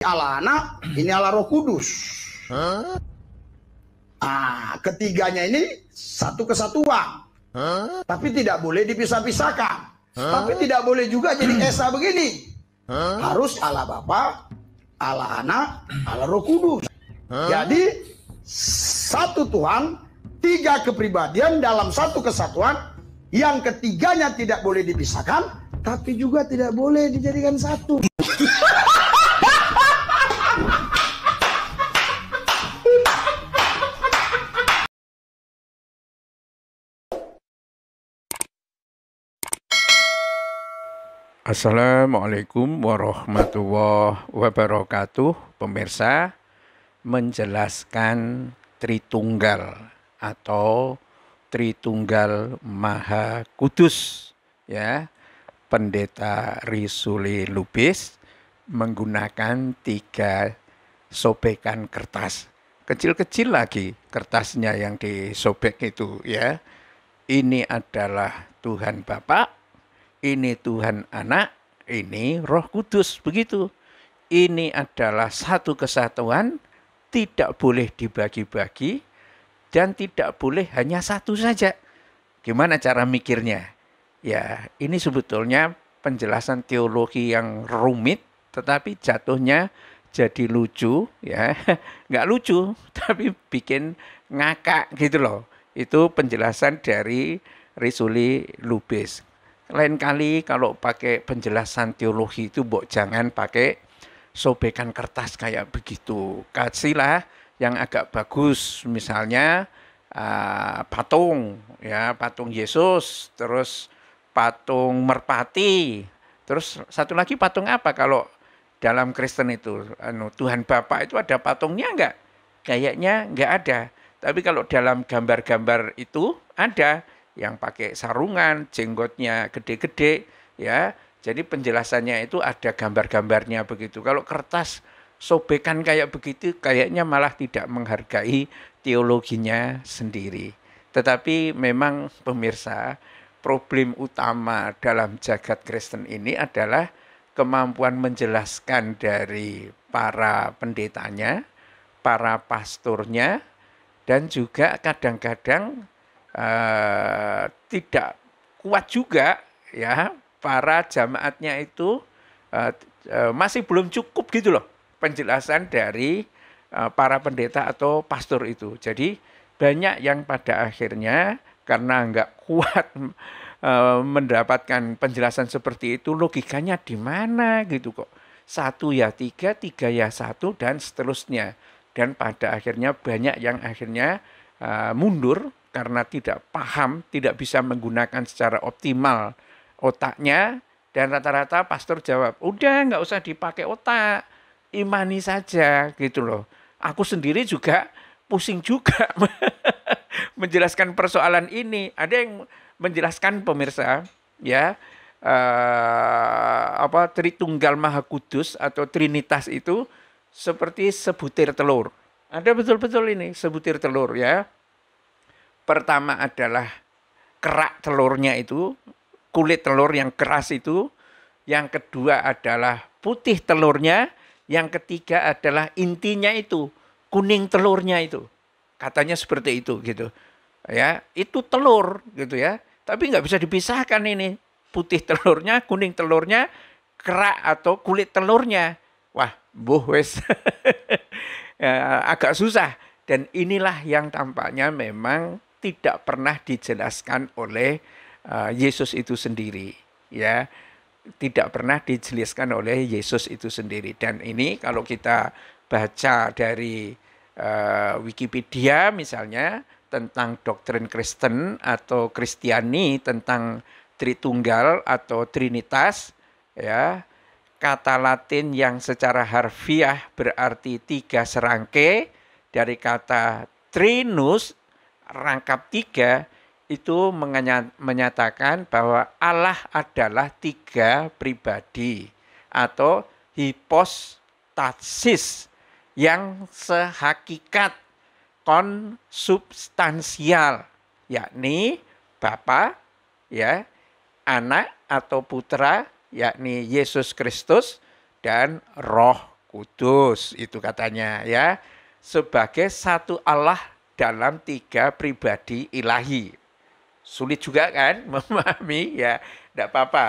ala anak, ini ala roh kudus. Huh? Ah, ketiganya ini satu kesatuan. Huh? Tapi tidak boleh dipisah-pisahkan. Huh? Tapi tidak boleh juga jadi esa begini. Huh? Harus ala Bapa, ala Anak, ala Roh Kudus. Huh? Jadi satu Tuhan, tiga kepribadian dalam satu kesatuan yang ketiganya tidak boleh dipisahkan, tapi juga tidak boleh dijadikan satu. Assalamualaikum warahmatullahi wabarakatuh. Pemirsa, menjelaskan Tritunggal atau Tritunggal Maha Kudus ya. Pendeta Risuli Lubis menggunakan tiga sobekan kertas. Kecil-kecil lagi kertasnya yang disobek itu ya. Ini adalah Tuhan Bapak, ini Tuhan anak, ini roh kudus. Begitu. Ini adalah satu kesatuan, tidak boleh dibagi-bagi, dan tidak boleh hanya satu saja. Gimana cara mikirnya? Ya, ini sebetulnya penjelasan teologi yang rumit, tetapi jatuhnya jadi lucu, ya nggak lucu, tapi bikin ngakak gitu loh. Itu penjelasan dari Risuli Lubis lain kali kalau pakai penjelasan teologi itu mbok jangan pakai sobekan kertas kayak begitu. Kasihlah yang agak bagus misalnya uh, patung ya, patung Yesus, terus patung merpati, terus satu lagi patung apa kalau dalam Kristen itu anu Tuhan Bapa itu ada patungnya enggak? Kayaknya enggak ada. Tapi kalau dalam gambar-gambar itu ada yang pakai sarungan, jenggotnya gede-gede, ya. Jadi penjelasannya itu ada gambar-gambarnya begitu. Kalau kertas sobekan kayak begitu, kayaknya malah tidak menghargai teologinya sendiri. Tetapi memang pemirsa, problem utama dalam jagat Kristen ini adalah kemampuan menjelaskan dari para pendetanya, para pasturnya, dan juga kadang-kadang eh, tidak kuat juga ya para jamaatnya itu eh, uh, masih belum cukup gitu loh penjelasan dari eh, para pendeta atau pastor itu. Jadi banyak yang pada akhirnya karena nggak kuat uh, mendapatkan penjelasan seperti itu logikanya di mana gitu kok satu ya tiga, tiga ya satu, dan seterusnya. Dan pada akhirnya banyak yang akhirnya uh, mundur karena tidak paham, tidak bisa menggunakan secara optimal otaknya, dan rata-rata pastor jawab, udah nggak usah dipakai otak, imani saja gitu loh. Aku sendiri juga pusing juga menjelaskan persoalan ini. Ada yang menjelaskan pemirsa, ya eh, apa Tritunggal Maha Kudus atau Trinitas itu seperti sebutir telur. Ada betul-betul ini sebutir telur ya. Pertama adalah kerak telurnya itu, kulit telur yang keras itu. Yang kedua adalah putih telurnya. Yang ketiga adalah intinya itu, kuning telurnya itu. Katanya seperti itu gitu. Ya, itu telur gitu ya. Tapi nggak bisa dipisahkan ini. Putih telurnya, kuning telurnya, kerak atau kulit telurnya. Wah, buh wes. ya, agak susah. Dan inilah yang tampaknya memang tidak pernah dijelaskan oleh uh, Yesus itu sendiri ya tidak pernah dijelaskan oleh Yesus itu sendiri dan ini kalau kita baca dari uh, Wikipedia misalnya tentang doktrin Kristen atau Kristiani tentang Tritunggal atau Trinitas ya kata Latin yang secara harfiah berarti tiga serangkai dari kata trinus rangkap tiga itu menyatakan bahwa Allah adalah tiga pribadi atau hipostasis yang sehakikat konsubstansial yakni Bapa ya anak atau putra yakni Yesus Kristus dan Roh Kudus itu katanya ya sebagai satu Allah dalam tiga pribadi ilahi. Sulit juga kan memahami ya, tidak apa-apa.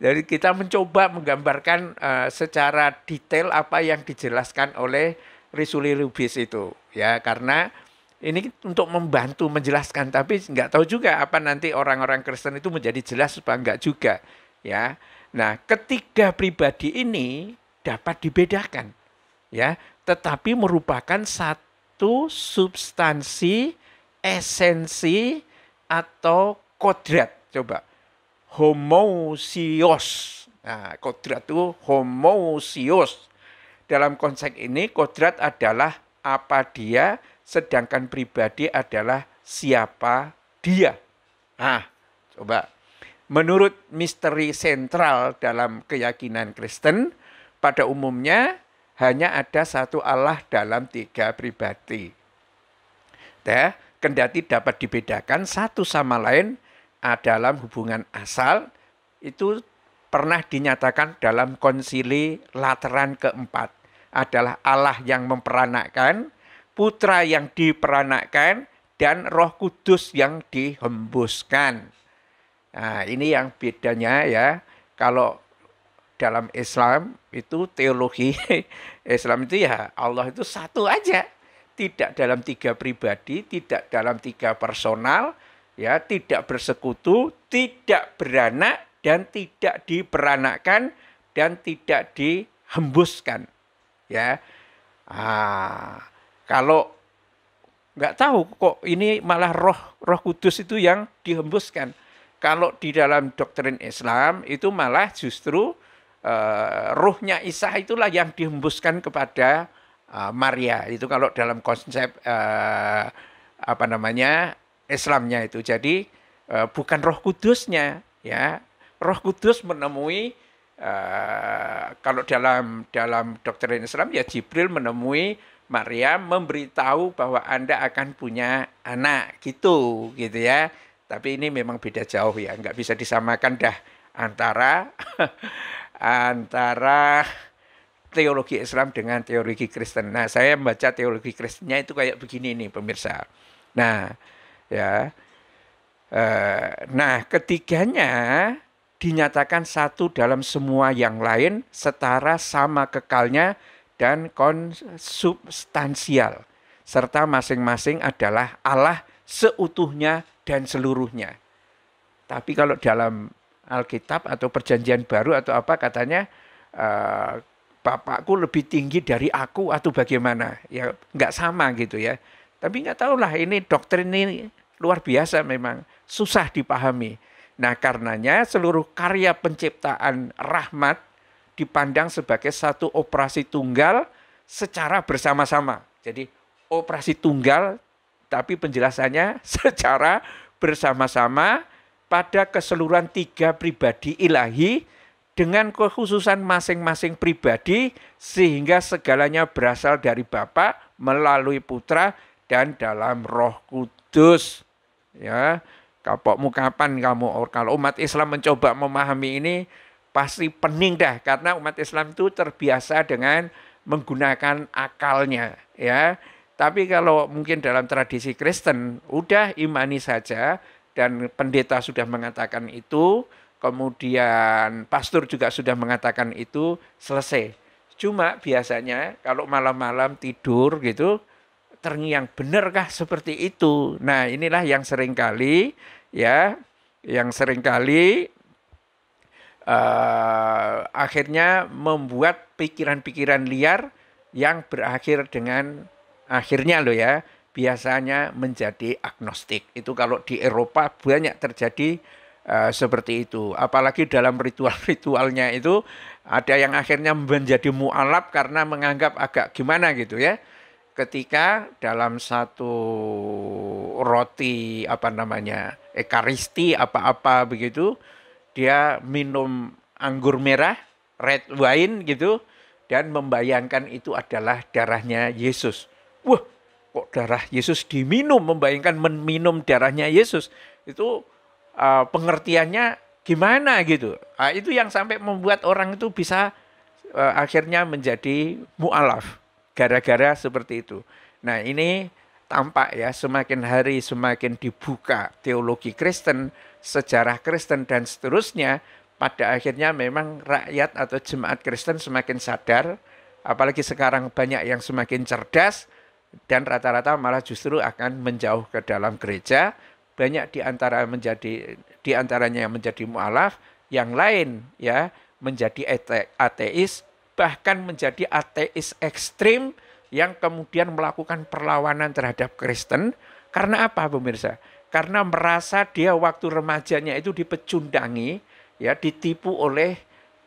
Jadi kita mencoba menggambarkan uh, secara detail apa yang dijelaskan oleh Risuli Rubis itu ya karena ini untuk membantu menjelaskan tapi nggak tahu juga apa nanti orang-orang Kristen itu menjadi jelas apa enggak juga ya. Nah, ketiga pribadi ini dapat dibedakan ya, tetapi merupakan satu itu substansi, esensi, atau kodrat. Coba, homosios. Nah, kodrat itu homosios. Dalam konsep ini, kodrat adalah apa dia, sedangkan pribadi adalah siapa dia. Nah, coba. Menurut misteri sentral dalam keyakinan Kristen, pada umumnya hanya ada satu Allah dalam tiga pribadi. Ya, kendati dapat dibedakan satu sama lain ah, dalam hubungan asal itu pernah dinyatakan dalam konsili Lateran keempat adalah Allah yang memperanakkan, putra yang diperanakkan, dan roh kudus yang dihembuskan. Nah, ini yang bedanya ya. Kalau dalam Islam itu teologi Islam itu ya Allah itu satu aja. Tidak dalam tiga pribadi, tidak dalam tiga personal, ya tidak bersekutu, tidak beranak dan tidak diperanakan dan tidak dihembuskan. Ya. Ah, kalau nggak tahu kok ini malah roh roh kudus itu yang dihembuskan. Kalau di dalam doktrin Islam itu malah justru Eh, ruhnya Isa itulah yang dihembuskan kepada uh, Maria. Itu kalau dalam konsep uh, apa namanya Islamnya itu. Jadi uh, bukan Roh Kudusnya, ya. Roh Kudus menemui uh, kalau dalam dalam doktrin Islam ya Jibril menemui Maria memberitahu bahwa Anda akan punya anak gitu gitu ya. Tapi ini memang beda jauh ya, nggak bisa disamakan dah antara antara teologi Islam dengan teologi Kristen. Nah, saya membaca teologi Kristennya itu kayak begini nih pemirsa. Nah, ya. Eh, nah, ketiganya dinyatakan satu dalam semua yang lain, setara sama kekalnya dan konsubstansial serta masing-masing adalah Allah seutuhnya dan seluruhnya. Tapi kalau dalam Alkitab atau perjanjian baru atau apa katanya uh, bapakku lebih tinggi dari aku atau bagaimana ya nggak sama gitu ya tapi nggak tahulah ini doktrin ini luar biasa memang susah dipahami nah karenanya seluruh karya penciptaan rahmat dipandang sebagai satu operasi tunggal secara bersama-sama jadi operasi tunggal tapi penjelasannya secara bersama-sama pada keseluruhan tiga pribadi ilahi dengan kekhususan masing-masing pribadi sehingga segalanya berasal dari Bapa melalui Putra dan dalam Roh Kudus. Ya, kapokmu kapan kamu oh, kalau umat Islam mencoba memahami ini pasti pening dah karena umat Islam itu terbiasa dengan menggunakan akalnya ya. Tapi kalau mungkin dalam tradisi Kristen udah imani saja dan pendeta sudah mengatakan itu, kemudian pastor juga sudah mengatakan itu, selesai. Cuma biasanya kalau malam-malam tidur gitu, terngiang benarkah seperti itu. Nah, inilah yang seringkali ya, yang seringkali uh, akhirnya membuat pikiran-pikiran liar yang berakhir dengan akhirnya loh ya biasanya menjadi agnostik. Itu kalau di Eropa banyak terjadi uh, seperti itu. Apalagi dalam ritual-ritualnya itu ada yang akhirnya menjadi mualaf karena menganggap agak gimana gitu ya. Ketika dalam satu roti apa namanya ekaristi apa-apa begitu, dia minum anggur merah, red wine gitu, dan membayangkan itu adalah darahnya Yesus. Wah, kok darah Yesus diminum, membayangkan meminum darahnya Yesus itu uh, pengertiannya gimana gitu. Nah, itu yang sampai membuat orang itu bisa uh, akhirnya menjadi mualaf gara-gara seperti itu. Nah, ini tampak ya semakin hari semakin dibuka teologi Kristen, sejarah Kristen dan seterusnya pada akhirnya memang rakyat atau jemaat Kristen semakin sadar apalagi sekarang banyak yang semakin cerdas dan rata-rata malah justru akan menjauh ke dalam gereja banyak di antara menjadi di antaranya yang menjadi mualaf yang lain ya menjadi ateis bahkan menjadi ateis ekstrim yang kemudian melakukan perlawanan terhadap Kristen karena apa pemirsa karena merasa dia waktu remajanya itu dipecundangi ya ditipu oleh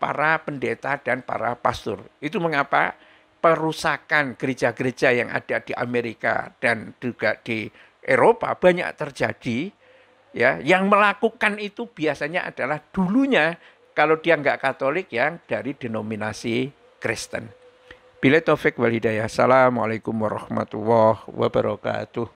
para pendeta dan para pastor itu mengapa perusakan gereja-gereja yang ada di Amerika dan juga di Eropa banyak terjadi ya yang melakukan itu biasanya adalah dulunya kalau dia nggak Katolik yang dari denominasi Kristen. Bila taufik wal hidayah. Assalamualaikum warahmatullahi wabarakatuh.